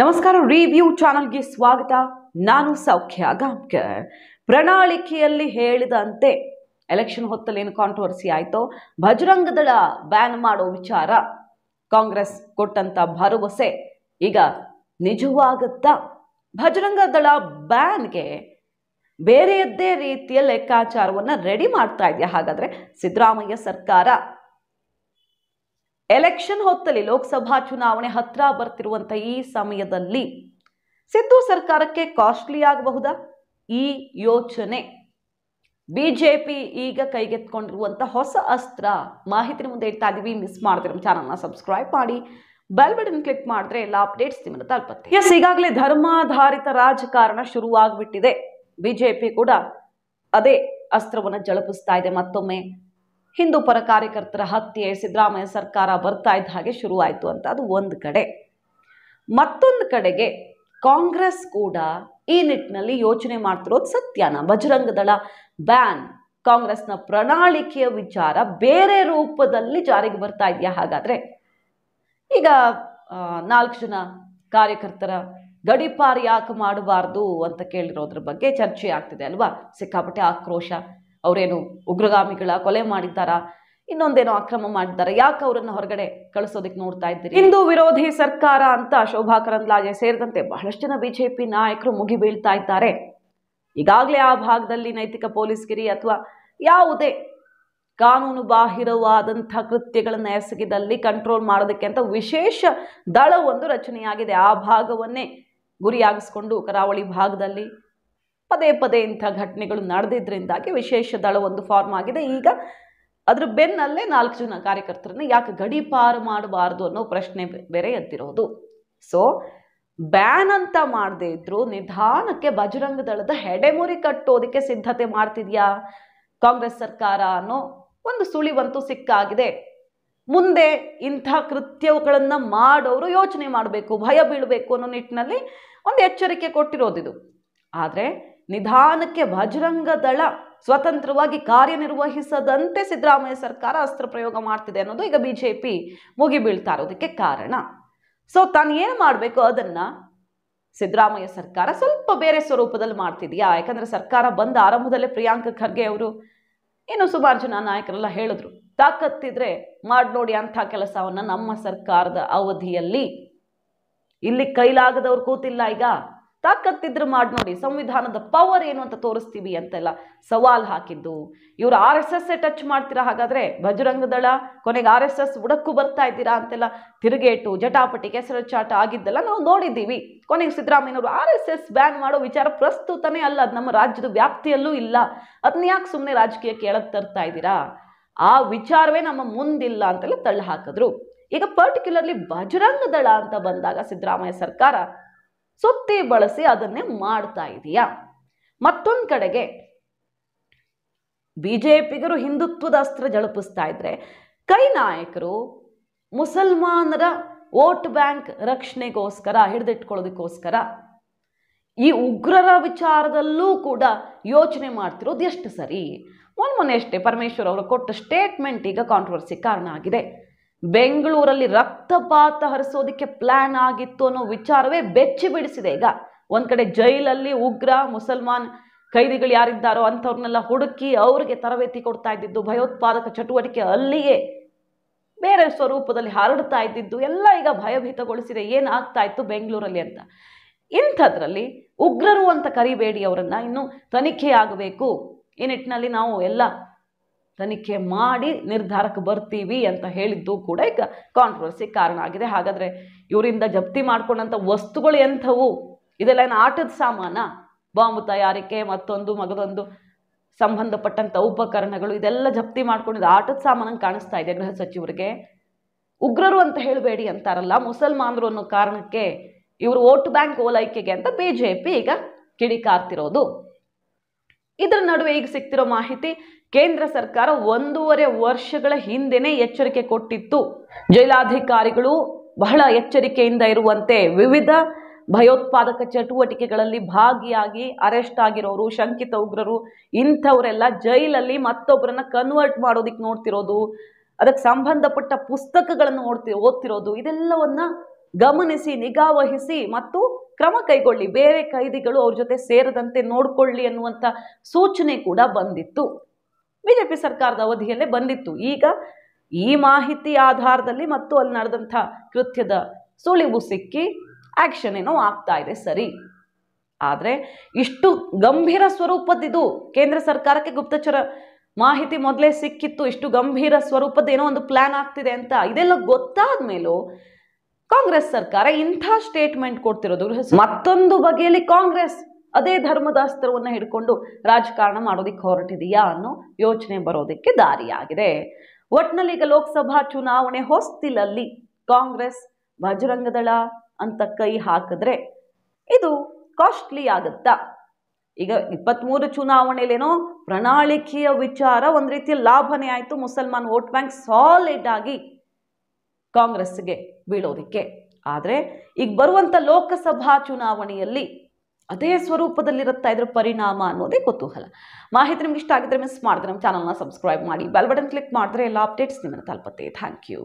ನಮಸ್ಕಾರ ರಿವ್ಯೂ ಚಾನಲ್ಗೆ ಸ್ವಾಗತ ನಾನು ಸೌಖ್ಯ ಗಾಂಬ್ಕರ್ ಪ್ರಣಾಳಿಕೆಯಲ್ಲಿ ಹೇಳಿದಂತೆ ಎಲೆಕ್ಷನ್ ಹೊತ್ತಲ್ಲಿ ಏನು ಕಾಂಟ್ರವರ್ಸಿ ಆಯಿತೋ ಭಜರಂಗದಳ ಬ್ಯಾನ್ ಮಾಡೋ ವಿಚಾರ ಕಾಂಗ್ರೆಸ್ ಕೊಟ್ಟಂತ ಭರವಸೆ ಈಗ ನಿಜವಾಗುತ್ತಾ ಭಜರಂಗ ದಳ ಬ್ಯಾನ್ಗೆ ಬೇರೆಯದ್ದೇ ರೀತಿಯ ಲೆಕ್ಕಾಚಾರವನ್ನು ರೆಡಿ ಮಾಡ್ತಾ ಇದೆಯಾ ಹಾಗಾದರೆ ಸಿದ್ದರಾಮಯ್ಯ ಸರ್ಕಾರ ಎಲೆಕ್ಷನ್ ಹೊತ್ತಲ್ಲಿ ಲೋಕಸಭಾ ಚುನಾವಣೆ ಹತ್ರ ಬರ್ತಿರುವಂತಹ ಈ ಸಮಯದಲ್ಲಿ ಸಿದ್ದು ಸರ್ಕಾರಕ್ಕೆ ಕಾಸ್ಟ್ಲಿ ಆಗಬಹುದಾ ಈ ಯೋಚನೆ ಬಿಜೆಪಿ ಈಗ ಕೈಗೆತ್ಕೊಂಡಿರುವಂಥ ಹೊಸ ಅಸ್ತ್ರ ಮಾಹಿತಿ ಮುಂದೆ ಇಡ್ತಾ ಇದೀವಿ ಮಿಸ್ ಮಾಡಿದ್ರೆ ಚಾನಲ್ನ ಸಬ್ಸ್ಕ್ರೈಬ್ ಮಾಡಿ ಬೆಲ್ ಬಟನ್ ಕ್ಲಿಕ್ ಮಾಡಿದ್ರೆ ಎಲ್ಲ ಅಪ್ಡೇಟ್ಸ್ ನಿಮ್ಮನ್ನ ತಲುಪುತ್ತೆ ಎಸ್ ಈಗಾಗಲೇ ಧರ್ಮಾಧಾರಿತ ರಾಜಕಾರಣ ಶುರುವಾಗ್ಬಿಟ್ಟಿದೆ ಬಿಜೆಪಿ ಕೂಡ ಅದೇ ಅಸ್ತ್ರವನ್ನು ಜಳಪಿಸ್ತಾ ಇದೆ ಮತ್ತೊಮ್ಮೆ ಹಿಂದೂ ಪರ ಕಾರ್ಯಕರ್ತರ ಹತ್ಯೆ ಸಿದ್ದರಾಮಯ್ಯ ಸರ್ಕಾರ ಬರ್ತಾ ಇದ್ದ ಹಾಗೆ ಶುರುವಾಯಿತು ಅಂತ ಅದು ಒಂದು ಕಡೆ ಮತ್ತೊಂದು ಕಡೆಗೆ ಕಾಂಗ್ರೆಸ್ ಕೂಡ ಈ ನಿಟ್ಟಿನಲ್ಲಿ ಯೋಚನೆ ಮಾಡ್ತಿರೋದು ಸತ್ಯನ ಬಜರಂಗ ದಳ ಬ್ಯಾನ್ ಕಾಂಗ್ರೆಸ್ನ ಪ್ರಣಾಳಿಕೆಯ ವಿಚಾರ ಬೇರೆ ರೂಪದಲ್ಲಿ ಜಾರಿಗೆ ಬರ್ತಾ ಇದೆಯಾ ಹಾಗಾದರೆ ಈಗ ನಾಲ್ಕು ಜನ ಕಾರ್ಯಕರ್ತರ ಗಡಿಪಾರು ಯಾಕೆ ಮಾಡಬಾರ್ದು ಅಂತ ಕೇಳಿರೋದ್ರ ಬಗ್ಗೆ ಚರ್ಚೆ ಆಗ್ತಿದೆ ಅಲ್ವಾ ಸಿಕ್ಕಾಪಟ್ಟೆ ಆಕ್ರೋಶ ಅವರೇನು ಉಗ್ರಗಾಮಿಗಳ ಕೊಲೆ ಮಾಡಿದ್ದಾರ ಇನ್ನೊಂದೇನೋ ಅಕ್ರಮ ಮಾಡಿದ್ದಾರೆ ಯಾಕೆ ಅವರನ್ನು ಹೊರಗಡೆ ಕಳಿಸೋದಕ್ಕೆ ನೋಡ್ತಾ ಇದ್ದೀರಿ ಹಿಂದೂ ವಿರೋಧಿ ಸರ್ಕಾರ ಅಂತ ಶೋಭಾ ಕರಂದ್ಲಾಜೆ ಸೇರಿದಂತೆ ಬಹಳಷ್ಟು ಜನ ಬಿಜೆಪಿ ನಾಯಕರು ಮುಗಿಬೀಳ್ತಾ ಇದ್ದಾರೆ ಈಗಾಗಲೇ ಆ ಭಾಗದಲ್ಲಿ ನೈತಿಕ ಪೊಲೀಸ್ಗಿರಿ ಅಥವಾ ಯಾವುದೇ ಕಾನೂನು ಬಾಹಿರವಾದಂಥ ಕೃತ್ಯಗಳನ್ನು ಎಸಗಿದಲ್ಲಿ ಕಂಟ್ರೋಲ್ ಮಾಡೋದಕ್ಕೆ ಅಂತ ವಿಶೇಷ ದಳ ಒಂದು ರಚನೆಯಾಗಿದೆ ಆ ಭಾಗವನ್ನೇ ಗುರಿಯಾಗಿಸ್ಕೊಂಡು ಕರಾವಳಿ ಭಾಗದಲ್ಲಿ ಪದೇ ಪದೇ ಇಂಥ ಘಟನೆಗಳು ನಡೆದಿದ್ದರಿಂದಾಗಿ ವಿಶೇಷ ದಳ ಒಂದು ಫಾರ್ಮ್ ಆಗಿದೆ ಈಗ ಅದ್ರ ಬೆನ್ನಲ್ಲೇ ನಾಲ್ಕು ಜನ ಕಾರ್ಯಕರ್ತರನ್ನು ಯಾಕೆ ಗಡೀಪಾರು ಮಾಡಬಾರ್ದು ಅನ್ನೋ ಪ್ರಶ್ನೆ ಬೇರೆ ಎತ್ತಿರೋದು ಸೊ ಬ್ಯಾನ್ ಅಂತ ಮಾಡದೇ ಇದ್ರು ನಿಧಾನಕ್ಕೆ ಬಜರಂಗ ದಳದ ಹೆಡೆಮುರಿ ಕಟ್ಟೋದಕ್ಕೆ ಸಿದ್ಧತೆ ಮಾಡ್ತಿದ್ಯಾ ಕಾಂಗ್ರೆಸ್ ಸರ್ಕಾರ ಅನ್ನೋ ಒಂದು ಸುಳಿವಂತೂ ಸಿಕ್ಕಾಗಿದೆ ಮುಂದೆ ಇಂಥ ಕೃತ್ಯಗಳನ್ನು ಮಾಡೋರು ಯೋಚನೆ ಮಾಡಬೇಕು ಭಯ ಬೀಳಬೇಕು ಅನ್ನೋ ನಿಟ್ಟಿನಲ್ಲಿ ಒಂದು ಎಚ್ಚರಿಕೆ ಕೊಟ್ಟಿರೋದಿದು ಆದರೆ ನಿಧಾನಕ್ಕೆ ಬಜರಂಗ ದಳ ಸ್ವತಂತ್ರವಾಗಿ ಕಾರ್ಯನಿರ್ವಹಿಸದಂತೆ ಸಿದ್ದರಾಮಯ್ಯ ಸರ್ಕಾರ ಅಸ್ತ್ರ ಪ್ರಯೋಗ ಮಾಡ್ತಿದೆ ಅನ್ನೋದು ಈಗ ಬಿಜೆಪಿ ಮುಗಿಬೀಳ್ತಾ ಇರೋದಕ್ಕೆ ಕಾರಣ ಸೊ ತಾನು ಏನು ಮಾಡಬೇಕು ಅದನ್ನ ಸಿದ್ದರಾಮಯ್ಯ ಸರ್ಕಾರ ಸ್ವಲ್ಪ ಬೇರೆ ಸ್ವರೂಪದಲ್ಲಿ ಮಾಡ್ತಿದ್ಯಾ ಯಾಕಂದ್ರೆ ಸರ್ಕಾರ ಬಂದ ಆರಂಭದಲ್ಲೇ ಪ್ರಿಯಾಂಕ ಖರ್ಗೆ ಅವರು ಏನು ಸುಮಾರು ಜನ ನಾಯಕರೆಲ್ಲ ಹೇಳಿದ್ರು ತಾಕತ್ತಿದ್ರೆ ಮಾಡಿ ನೋಡಿ ಅಂಥ ಕೆಲಸವನ್ನು ನಮ್ಮ ಸರ್ಕಾರದ ಅವಧಿಯಲ್ಲಿ ಇಲ್ಲಿ ಕೈಲಾಗದವ್ರು ಕೂತಿಲ್ಲ ಈಗ ತಾಕತ್ತಿದ್ರು ಮಾಡಿ ನೋಡಿ ಸಂವಿಧಾನದ ಪವರ್ ಏನು ಅಂತ ತೋರಿಸ್ತೀವಿ ಅಂತೆಲ್ಲ ಸವಾಲ್ ಹಾಕಿದ್ದು ಇವರು ಆರ್ ಎಸ್ ಎಸ್ ಟಚ್ ಮಾಡ್ತೀರಾ ಹಾಗಾದ್ರೆ ಬಜರಂಗದಳ ದಳ ಕೊನೆಗೆ ಆರ್ ಎಸ್ ಎಸ್ ಉಡಕ್ಕು ಬರ್ತಾ ಇದ್ದೀರಾ ಅಂತೆಲ್ಲ ತಿರುಗೇಟು ಜಟಾಪಟಿ ಕೆಸರು ಚಾಟ ಆಗಿದ್ದೆಲ್ಲ ನಾವು ನೋಡಿದ್ದೀವಿ ಕೊನೆಗೆ ಸಿದ್ದರಾಮಯ್ಯನವರು ಆರ್ ಎಸ್ ಎಸ್ ಬ್ಯಾನ್ ಮಾಡೋ ವಿಚಾರ ಪ್ರಸ್ತುತನೇ ಅಲ್ಲ ಅದು ನಮ್ಮ ರಾಜ್ಯದ ವ್ಯಾಪ್ತಿಯಲ್ಲೂ ಇಲ್ಲ ಅದನ್ನ ಯಾಕೆ ಸುಮ್ಮನೆ ರಾಜಕೀಯಕ್ಕೆ ಎಳಕ್ ತರ್ತಾ ಇದ್ದೀರಾ ಆ ವಿಚಾರವೇ ನಮ್ಮ ಮುಂದಿಲ್ಲ ಅಂತೆಲ್ಲ ತಳ್ಳಿ ಹಾಕಿದ್ರು ಈಗ ಪರ್ಟಿಕ್ಯುಲರ್ಲಿ ಬಜರಂಗದಳ ದಳ ಅಂತ ಬಂದಾಗ ಸಿದ್ದರಾಮಯ್ಯ ಸರ್ಕಾರ ಸುತ್ತಿ ಬಳಸಿ ಅದನ್ನೇ ಮಾಡ್ತಾ ಇದೆಯಾ ಮತ್ತೊಂದು ಕಡೆಗೆ ಬಿಜೆಪಿಗರು ಹಿಂದುತ್ವದ ಅಸ್ತ್ರ ಜಳಪಿಸ್ತಾ ಇದ್ರೆ ಕೈ ನಾಯಕರು ಮುಸಲ್ಮಾನರ ವೋಟ್ ಬ್ಯಾಂಕ್ ರಕ್ಷಣೆಗೋಸ್ಕರ ಹಿಡಿದಿಟ್ಕೊಳ್ಳೋದಕ್ಕೋಸ್ಕರ ಈ ಉಗ್ರರ ವಿಚಾರದಲ್ಲೂ ಕೂಡ ಯೋಚನೆ ಮಾಡ್ತಿರೋದು ಎಷ್ಟು ಸರಿ ಒಂದು ಮೊನ್ನೆ ಅಷ್ಟೇ ಪರಮೇಶ್ವರ್ ಅವರು ಕೊಟ್ಟ ಸ್ಟೇಟ್ಮೆಂಟ್ ಈಗ ಕಾಂಟ್ರವರ್ಸಿ ಕಾರಣ ಆಗಿದೆ ಬೆಂಗಳೂರಲ್ಲಿ ರಕ್ತಪಾತ ಹರಿಸೋದಕ್ಕೆ ಪ್ಲಾನ್ ಆಗಿತ್ತು ಅನ್ನೋ ವಿಚಾರವೇ ಬೆಚ್ಚಿ ಬಿಡಿಸಿದೆ ಈಗ ಒಂದು ಕಡೆ ಜೈಲಲ್ಲಿ ಉಗ್ರ ಮುಸಲ್ಮಾನ್ ಕೈದಿಗಳು ಯಾರಿದ್ದಾರೋ ಅಂಥವ್ರನ್ನೆಲ್ಲ ಹುಡುಕಿ ಅವ್ರಿಗೆ ತರಬೇತಿ ಕೊಡ್ತಾ ಇದ್ದಿದ್ದು ಭಯೋತ್ಪಾದಕ ಚಟುವಟಿಕೆ ಅಲ್ಲಿಯೇ ಬೇರೆ ಸ್ವರೂಪದಲ್ಲಿ ಹರಡ್ತಾ ಇದ್ದಿದ್ದು ಎಲ್ಲ ಈಗ ಭಯಭೀತಗೊಳಿಸಿದೆ ಏನಾಗ್ತಾ ಇತ್ತು ಬೆಂಗಳೂರಲ್ಲಿ ಅಂತ ಇಂಥದ್ರಲ್ಲಿ ಉಗ್ರರು ಅಂತ ಕರಿಬೇಡಿ ಅವರನ್ನು ಇನ್ನು ತನಿಖೆಯಾಗಬೇಕು ಈ ನಿಟ್ಟಿನಲ್ಲಿ ನಾವು ಎಲ್ಲ ತನಿಖೆ ಮಾಡಿ ನಿರ್ಧಾರಕ್ಕೆ ಬರ್ತೀವಿ ಅಂತ ಹೇಳಿದ್ದು ಕೂಡ ಈಗ ಕಾಂಟ್ರವರ್ಸಿ ಕಾರಣ ಆಗಿದೆ ಹಾಗಾದರೆ ಇವರಿಂದ ಜಪ್ತಿ ಮಾಡ್ಕೊಂಡಂಥ ವಸ್ತುಗಳು ಎಂಥವು ಇದೆಲ್ಲ ಏನು ಆಟದ ಸಾಮಾನ ಬಾಂಬ್ ತಯಾರಿಕೆ ಮತ್ತೊಂದು ಮಗದೊಂದು ಸಂಬಂಧಪಟ್ಟಂಥ ಉಪಕರಣಗಳು ಇದೆಲ್ಲ ಜಪ್ತಿ ಮಾಡ್ಕೊಂಡಿದ್ದು ಆಟದ ಸಾಮಾನಂಗೆ ಕಾಣಿಸ್ತಾ ಇದೆ ಗೃಹ ಸಚಿವರಿಗೆ ಉಗ್ರರು ಅಂತ ಹೇಳಬೇಡಿ ಅಂತಾರಲ್ಲ ಮುಸಲ್ಮಾನರು ಅನ್ನೋ ಕಾರಣಕ್ಕೆ ಇವರು ವೋಟ್ ಬ್ಯಾಂಕ್ ಓಲೈಕೆಗೆ ಅಂತ ಬಿ ಜೆ ಪಿ ಈಗ ಕಿಡಿಕಾರ್ತಿರೋದು ಇದರ ನಡುವೆ ಈಗ ಸಿಗ್ತಿರೋ ಮಾಹಿತಿ ಕೇಂದ್ರ ಸರ್ಕಾರ ಒಂದೂವರೆ ವರ್ಷಗಳ ಹಿಂದೆನೆ ಎಚ್ಚರಿಕೆ ಕೊಟ್ಟಿತ್ತು ಜೈಲಾಧಿಕಾರಿಗಳು ಬಹಳ ಎಚ್ಚರಿಕೆಯಿಂದ ಇರುವಂತೆ ವಿವಿಧ ಭಯೋತ್ಪಾದಕ ಚಟುವಟಿಕೆಗಳಲ್ಲಿ ಭಾಗಿಯಾಗಿ ಅರೆಸ್ಟ್ ಆಗಿರೋರು ಶಂಕಿತ ಉಗ್ರರು ಇಂಥವರೆಲ್ಲ ಜೈಲಲ್ಲಿ ಮತ್ತೊಬ್ಬರನ್ನ ಕನ್ವರ್ಟ್ ಮಾಡೋದಿಕ್ಕೆ ನೋಡ್ತಿರೋದು ಅದಕ್ಕೆ ಸಂಬಂಧಪಟ್ಟ ಪುಸ್ತಕಗಳನ್ನು ಓಡ್ತಿ ಓದ್ತಿರೋದು ಇದೆಲ್ಲವನ್ನ ಗಮನಿಸಿ ನಿಗಾವಹಿಸಿ ಮತ್ತು ಕ್ರಮ ಕೈಗೊಳ್ಳಿ ಬೇರೆ ಕೈದಿಗಳು ಅವ್ರ ಜೊತೆ ಸೇರದಂತೆ ನೋಡಿಕೊಳ್ಳಿ ಅನ್ನುವಂಥ ಸೂಚನೆ ಕೂಡ ಬಂದಿತ್ತು ಬಿಜೆಪಿ ಸರ್ಕಾರದ ಅವಧಿಯಲ್ಲೇ ಬಂದಿತ್ತು ಈಗ ಈ ಮಾಹಿತಿ ಆಧಾರದಲ್ಲಿ ಮತ್ತು ಅಲ್ಲಿ ನಡೆದಂಥ ಕೃತ್ಯದ ಸುಳಿವು ಸಿಕ್ಕಿ ಆ್ಯಕ್ಷನ್ ಏನೋ ಆಗ್ತಾ ಇದೆ ಸರಿ ಆದರೆ ಇಷ್ಟು ಗಂಭೀರ ಸ್ವರೂಪದಿದು ಕೇಂದ್ರ ಸರ್ಕಾರಕ್ಕೆ ಗುಪ್ತಚರ ಮಾಹಿತಿ ಮೊದಲೇ ಸಿಕ್ಕಿತ್ತು ಇಷ್ಟು ಗಂಭೀರ ಸ್ವರೂಪದ ಏನೋ ಒಂದು ಪ್ಲ್ಯಾನ್ ಆಗ್ತಿದೆ ಅಂತ ಇದೆಲ್ಲ ಗೊತ್ತಾದ ಮೇಲೂ ಕಾಂಗ್ರೆಸ್ ಸರ್ಕಾರ ಇಂಥ ಸ್ಟೇಟ್ಮೆಂಟ್ ಕೊಡ್ತಿರೋದು ಮತ್ತೊಂದು ಬಗೆಯಲ್ಲಿ ಕಾಂಗ್ರೆಸ್ ಅದೇ ಧರ್ಮದಾಸ್ತ್ರವನ್ನು ಹಿಡ್ಕೊಂಡು ರಾಜಕಾರಣ ಮಾಡೋದಕ್ಕೆ ಹೊರಟಿದೆಯಾ ಅನ್ನೋ ಯೋಚನೆ ಬರೋದಕ್ಕೆ ದಾರಿಯಾಗಿದೆ ಒಟ್ನಲ್ಲಿ ಈಗ ಲೋಕಸಭಾ ಚುನಾವಣೆ ಹೊಸ್ತಿಲಲ್ಲಿ ಕಾಂಗ್ರೆಸ್ ಬಜರಂಗದಳ ಅಂತ ಕೈ ಹಾಕಿದ್ರೆ ಇದು ಕಾಸ್ಟ್ಲಿ ಆಗುತ್ತಾ ಈಗ ಇಪ್ಪತ್ತ್ಮೂರು ಚುನಾವಣೆಯಲ್ಲೇನೋ ಪ್ರಣಾಳಿಕೆಯ ವಿಚಾರ ಒಂದು ರೀತಿಯ ಲಾಭನೇ ಆಯಿತು ಮುಸಲ್ಮಾನ್ ವೋಟ್ ಬ್ಯಾಂಕ್ ಸಾಲಿಡ್ ಆಗಿ ಕಾಂಗ್ರೆಸ್ಗೆ ಬೀಳೋದಿಕ್ಕೆ ಆದರೆ ಈಗ ಬರುವಂಥ ಲೋಕಸಭಾ ಚುನಾವಣೆಯಲ್ಲಿ ಅದೇ ಸ್ವರೂಪದಲ್ಲಿರುತ್ತಾ ಇದ್ರ ಪರಿಣಾಮ ಅನ್ನೋದೇ ಕುತೂಹಲ ಮಾಹಿತಿ ನಿಮ್ಗೆ ಇಷ್ಟ ಆಗಿದ್ರೆ ಮಿಸ್ ಮಾಡಿದ್ರೆ ನಮ್ಮ ಚಾನಲ್ನ ಸಬ್ಸ್ಕ್ರೈಬ್ ಮಾಡಿ ಬೆಲ್ ಬಟನ್ ಕ್ಲಿಕ್ ಮಾಡಿದ್ರೆ ಎಲ್ಲ ಅಪ್ಡೇಟ್ಸ್ ನಿಮ್ಮನ್ನು ತಲುಪುತ್ತೆ ಥ್ಯಾಂಕ್ ಯು